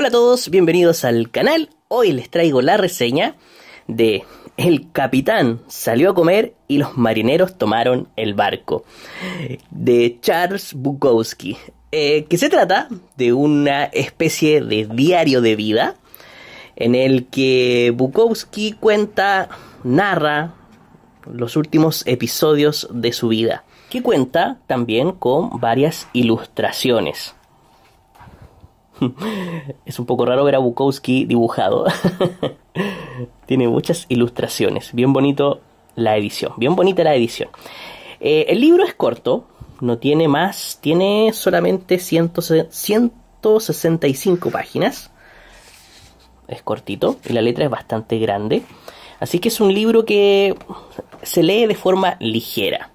Hola a todos, bienvenidos al canal. Hoy les traigo la reseña de El capitán salió a comer y los marineros tomaron el barco de Charles Bukowski, eh, que se trata de una especie de diario de vida en el que Bukowski cuenta, narra los últimos episodios de su vida, que cuenta también con varias ilustraciones es un poco raro ver a Bukowski dibujado. Tiene muchas ilustraciones. Bien bonito la edición. Bien bonita la edición. Eh, el libro es corto. No tiene más. Tiene solamente 165 páginas. Es cortito. Y la letra es bastante grande. Así que es un libro que se lee de forma ligera.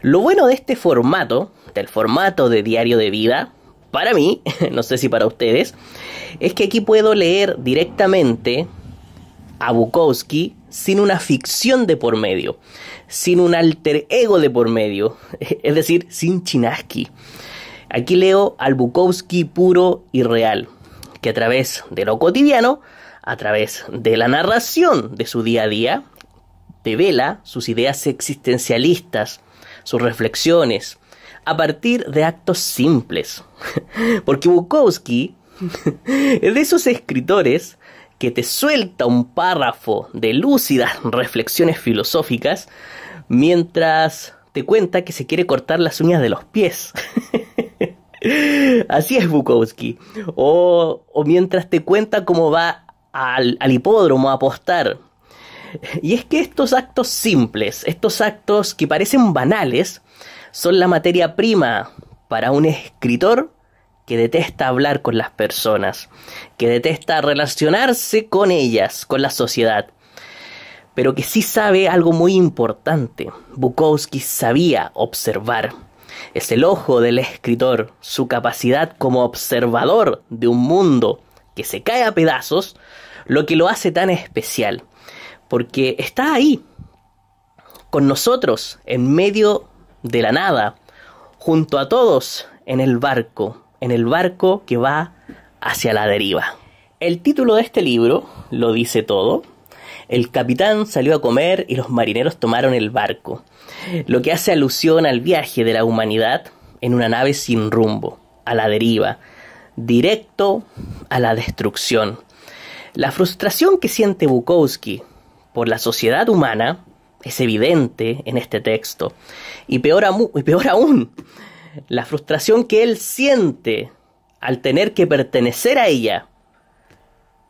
Lo bueno de este formato, del formato de diario de vida, para mí, no sé si para ustedes, es que aquí puedo leer directamente a Bukowski sin una ficción de por medio, sin un alter ego de por medio, es decir, sin Chinaski. Aquí leo al Bukowski puro y real, que a través de lo cotidiano, a través de la narración de su día a día, devela sus ideas existencialistas, sus reflexiones, a partir de actos simples. Porque Bukowski es de esos escritores que te suelta un párrafo de lúcidas reflexiones filosóficas mientras te cuenta que se quiere cortar las uñas de los pies. Así es Bukowski. O, mientras te cuenta cómo va al, al hipódromo a apostar. Y es que estos actos simples, estos actos que parecen banales, son la materia prima para un escritor que detesta hablar con las personas, que detesta relacionarse con ellas, con la sociedad, pero que sí sabe algo muy importante. Bukowski sabía observar. Es el ojo del escritor, su capacidad como observador de un mundo que se cae a pedazos, lo que lo hace tan especial, porque está ahí, con nosotros, en medio de la nada, junto a todos en el barco, en el barco que va hacia la deriva. El título de este libro lo dice todo. El capitán salió a comer y los marineros tomaron el barco, lo que hace alusión al viaje de la humanidad en una nave sin rumbo, a la deriva, directo a la destrucción. La frustración que siente Bukowski por la sociedad humana es evidente en este texto. Y peor, y peor aún, la frustración que él siente al tener que pertenecer a ella.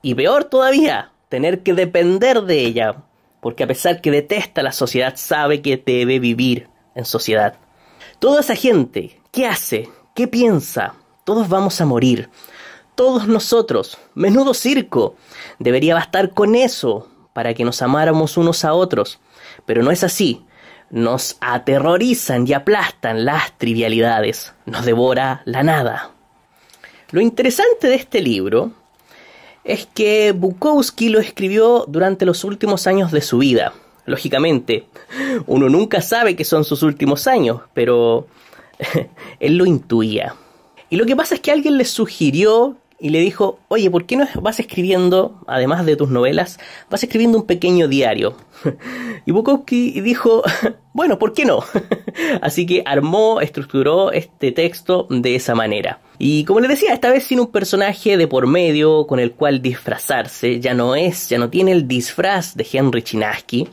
Y peor todavía, tener que depender de ella. Porque a pesar que detesta la sociedad, sabe que debe vivir en sociedad. Toda esa gente, ¿qué hace? ¿Qué piensa? Todos vamos a morir. Todos nosotros. Menudo circo. Debería bastar con eso para que nos amáramos unos a otros pero no es así. Nos aterrorizan y aplastan las trivialidades. Nos devora la nada. Lo interesante de este libro es que Bukowski lo escribió durante los últimos años de su vida. Lógicamente, uno nunca sabe que son sus últimos años, pero él lo intuía. Y lo que pasa es que alguien le sugirió y le dijo, oye, ¿por qué no vas escribiendo, además de tus novelas, vas escribiendo un pequeño diario? y Bukowski dijo, bueno, ¿por qué no? Así que armó, estructuró este texto de esa manera. Y como les decía, esta vez sin un personaje de por medio con el cual disfrazarse, ya no es, ya no tiene el disfraz de Henry Chinaski,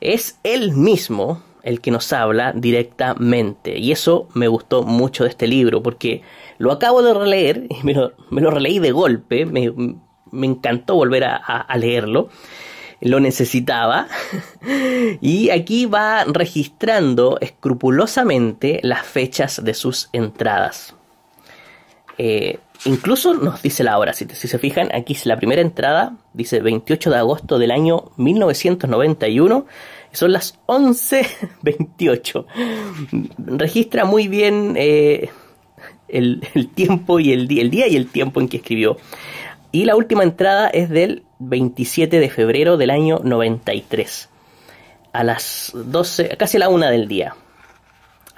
es él mismo el que nos habla directamente. Y eso me gustó mucho de este libro, porque lo acabo de releer, y me lo, releí de golpe, me, encantó volver a leerlo lo necesitaba. y aquí va registrando escrupulosamente las fechas de sus entradas. Eh, incluso nos dice la hora, si, se fijan, aquí es la primera entrada, dice 28 de agosto del año 1991, son las 11.28. Registra muy bien eh, el, tiempo y el, el día y el tiempo en que escribió. Y la última entrada es del 27 de febrero del año 93, a las 12, casi a la una del día.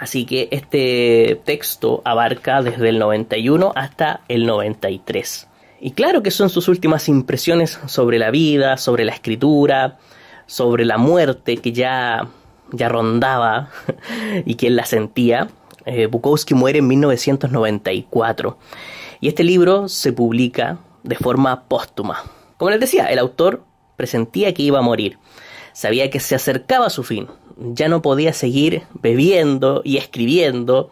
Así que este texto abarca desde el 91 hasta el 93. Y claro que son sus últimas impresiones sobre la vida, sobre la escritura, sobre la muerte que ya, ya rondaba y que la sentía. Eh, Bukowski muere en 1994 y este libro se publica de forma póstuma. Como les decía, el autor presentía que iba a morir Sabía que se acercaba a su fin. Ya no podía seguir bebiendo y escribiendo.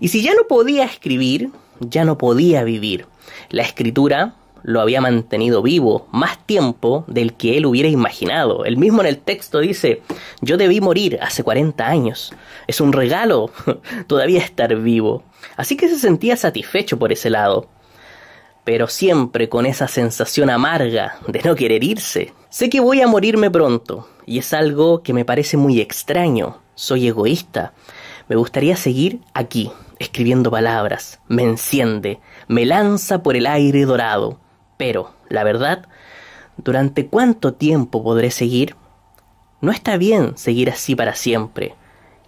Y si ya no podía escribir, ya no podía vivir. La escritura lo había mantenido vivo más tiempo del que él hubiera imaginado. Él mismo en el texto dice, yo debí morir hace 40 años. Es un regalo todavía estar vivo. Así que se sentía satisfecho por ese lado, pero siempre con esa sensación amarga de no querer irse, Sé que voy a morirme pronto, y es algo que me parece muy extraño. Soy egoísta. Me gustaría seguir aquí, escribiendo palabras. Me enciende, me lanza por el aire dorado. Pero, la verdad, ¿durante cuánto tiempo podré seguir? No está bien seguir así para siempre.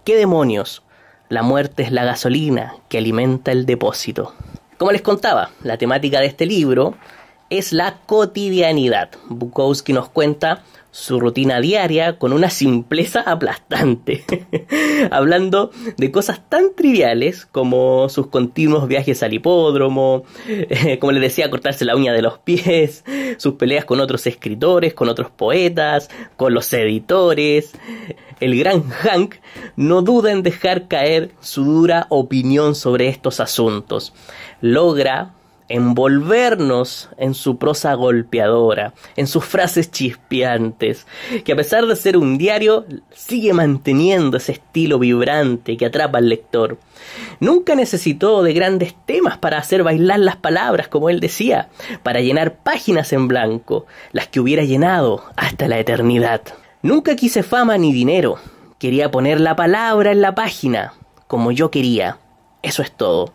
¿Qué demonios? La muerte es la gasolina que alimenta el depósito. Como les contaba, la temática de este libro es la cotidianidad. Bukowski nos cuenta su rutina diaria con una simpleza aplastante, hablando de cosas tan triviales como sus continuos viajes al hipódromo, como le decía, cortarse la uña de los pies, sus peleas con otros escritores, con otros poetas, con los editores. El gran Hank no duda en dejar caer su dura opinión sobre estos asuntos. Logra envolvernos en su prosa golpeadora, en sus frases chispeantes, que a pesar de ser un diario, sigue manteniendo ese estilo vibrante que atrapa al lector. Nunca necesitó de grandes temas para hacer bailar las palabras, como él decía, para llenar páginas en blanco, las que hubiera llenado hasta la eternidad. Nunca quise fama ni dinero, quería poner la palabra en la página, como yo quería. Eso es todo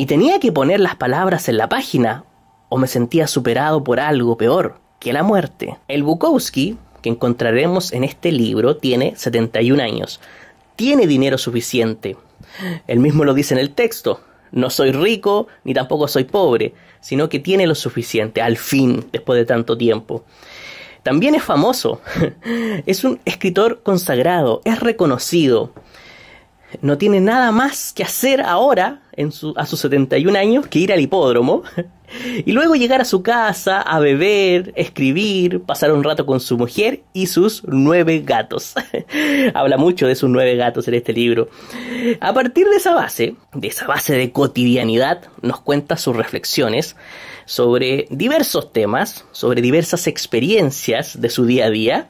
y tenía que poner las palabras en la página o me sentía superado por algo peor que la muerte. El Bukowski, que encontraremos en este libro, tiene 71 años. Tiene dinero suficiente. Él mismo lo dice en el texto. No soy rico ni tampoco soy pobre, sino que tiene lo suficiente, al fin, después de tanto tiempo. También es famoso. Es un escritor consagrado, es reconocido no tiene nada más que hacer ahora, en su, a sus 71 años, que ir al hipódromo y luego llegar a su casa a beber, escribir, pasar un rato con su mujer y sus nueve gatos. Habla mucho de sus nueve gatos en este libro. A partir de esa base, de esa base de cotidianidad, nos cuenta sus reflexiones sobre diversos temas, sobre diversas experiencias de su día a día,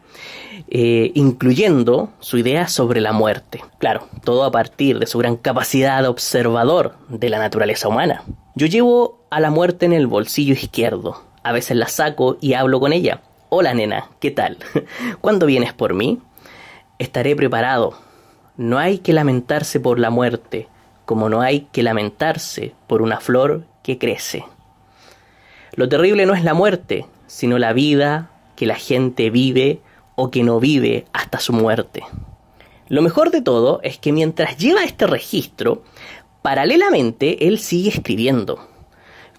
eh, incluyendo su idea sobre la muerte. Claro, todo a partir de su gran capacidad observador de la naturaleza humana. Yo llevo a la muerte en el bolsillo izquierdo. A veces la saco y hablo con ella. Hola nena, ¿qué tal? ¿Cuándo vienes por mí? Estaré preparado. No hay que lamentarse por la muerte, como no hay que lamentarse por una flor que crece. Lo terrible no es la muerte, sino la vida que la gente vive o que no vive hasta su muerte. Lo mejor de todo es que mientras lleva este registro, paralelamente él sigue escribiendo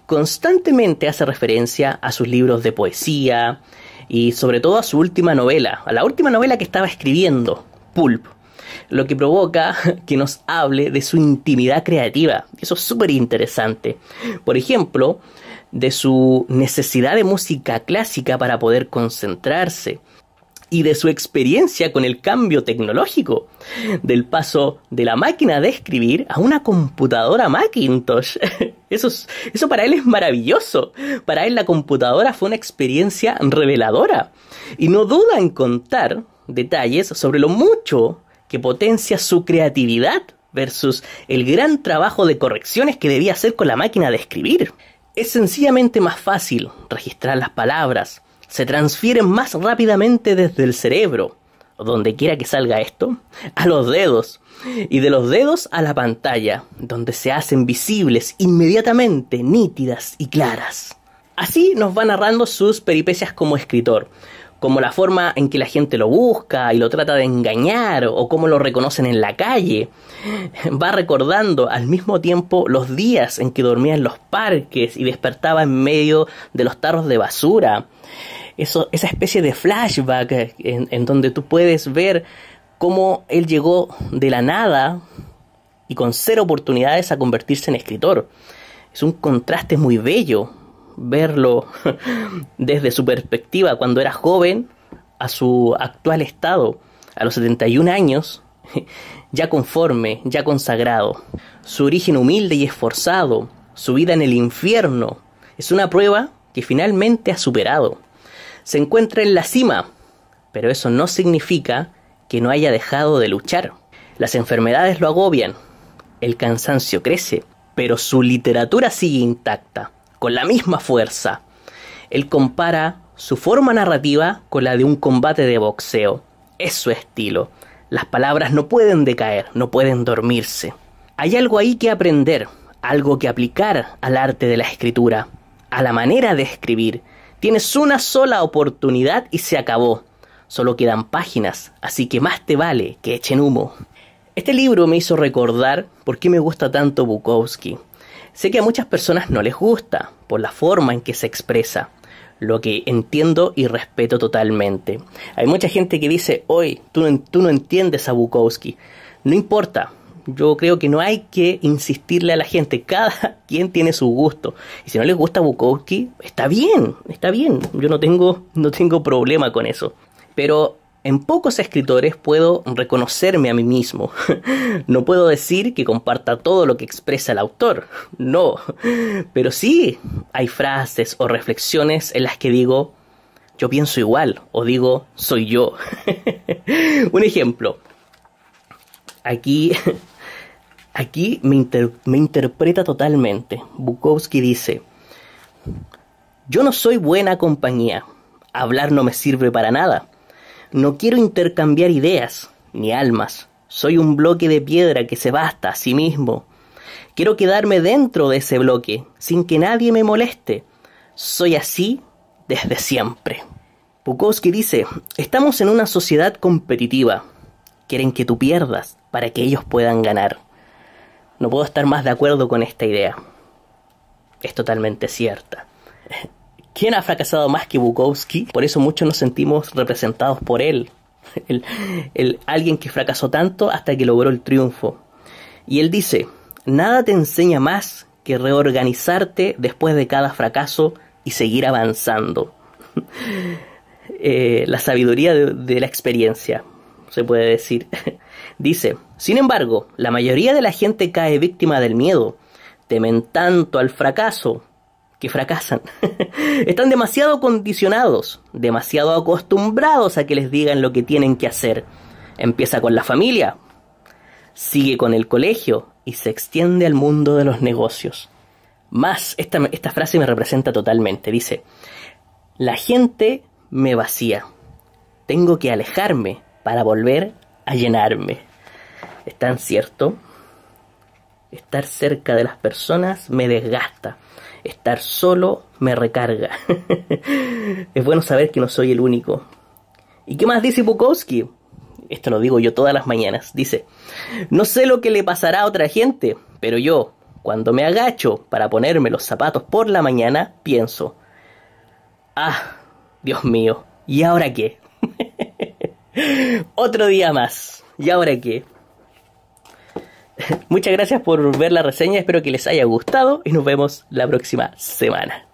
constantemente hace referencia a sus libros de poesía y sobre todo a su última novela, a la última novela que estaba escribiendo, Pulp, lo que provoca que nos hable de su intimidad creativa. Eso es súper interesante. Por ejemplo, de su necesidad de música clásica para poder concentrarse y de su experiencia con el cambio tecnológico, del paso de la máquina de escribir a una computadora Macintosh. Eso, eso para él es maravilloso. Para él la computadora fue una experiencia reveladora. Y no duda en contar detalles sobre lo mucho que potencia su creatividad versus el gran trabajo de correcciones que debía hacer con la máquina de escribir. Es sencillamente más fácil registrar las palabras, se transfieren más rápidamente desde el cerebro, donde quiera que salga esto, a los dedos y de los dedos a la pantalla, donde se hacen visibles inmediatamente, nítidas y claras. Así nos va narrando sus peripecias como escritor, como la forma en que la gente lo busca y lo trata de engañar o cómo lo reconocen en la calle. Va recordando al mismo tiempo los días en que dormía en los parques y despertaba en medio de los tarros de basura esa especie de flashback en, en donde tú puedes ver cómo él llegó de la nada y con cero oportunidades a convertirse en escritor. Es un contraste muy bello verlo desde su perspectiva cuando era joven a su actual estado, a los 71 años, ya conforme, ya consagrado. Su origen humilde y esforzado, su vida en el infierno, es una prueba que finalmente ha superado se encuentra en la cima, pero eso no significa que no haya dejado de luchar. Las enfermedades lo agobian, el cansancio crece, pero su literatura sigue intacta, con la misma fuerza. Él compara su forma narrativa con la de un combate de boxeo. Es su estilo. Las palabras no pueden decaer, no pueden dormirse. Hay algo ahí que aprender, algo que aplicar al arte de la escritura, a la manera de escribir, Tienes una sola oportunidad y se acabó. Solo quedan páginas, así que más te vale que echen humo. Este libro me hizo recordar por qué me gusta tanto Bukowski. Sé que a muchas personas no les gusta, por la forma en que se expresa, lo que entiendo y respeto totalmente. Hay mucha gente que dice, hoy tú, tú no entiendes a Bukowski. No importa, yo creo que no hay que insistirle a la gente, cada quien tiene su gusto. Y si no les gusta Bukowski, está bien, está bien. Yo no tengo, no tengo problema con eso. Pero en pocos escritores puedo reconocerme a mí mismo. No puedo decir que comparta todo lo que expresa el autor, no. Pero sí hay frases o reflexiones en las que digo, yo pienso igual, o digo, soy yo. Un ejemplo. Aquí Aquí me, interpreta totalmente. Bukowski dice, yo no soy buena compañía, hablar no me sirve para nada, no quiero intercambiar ideas ni almas, soy un bloque de piedra que se basta a sí mismo, quiero quedarme dentro de ese bloque sin que nadie me moleste, soy así desde siempre. Bukowski dice, estamos en una sociedad competitiva, quieren que tú pierdas para que ellos puedan ganar. No puedo estar más de acuerdo con esta idea. Es totalmente cierta. ¿Quién ha fracasado más que Bukowski? Por eso muchos nos sentimos representados por él. El, alguien que fracasó tanto hasta que logró el triunfo. Y él dice, nada te enseña más que reorganizarte después de cada fracaso y seguir avanzando. Eh, la sabiduría de la experiencia, se puede decir. Dice, sin embargo, la mayoría de la gente cae víctima del miedo. Temen tanto al fracaso que fracasan. Están demasiado condicionados, demasiado acostumbrados a que les digan lo que tienen que hacer. Empieza con la familia, sigue con el colegio y se extiende al mundo de los negocios. Más, esta, esta frase me representa totalmente. Dice, la gente me vacía. Tengo que alejarme para volver a llenarme es tan cierto. Estar cerca de las personas me desgasta. Estar solo me recarga. es bueno saber que no soy el único. ¿Y qué más dice Bukowski? Esto lo digo yo todas las mañanas. Dice, no sé lo que le pasará a otra gente, pero yo, cuando me agacho para ponerme los zapatos por la mañana, pienso, ah, Dios mío, ¿y ahora qué? Otro día más, ¿y ahora qué? Muchas gracias por ver la reseña, espero que les haya gustado y nos vemos la próxima semana.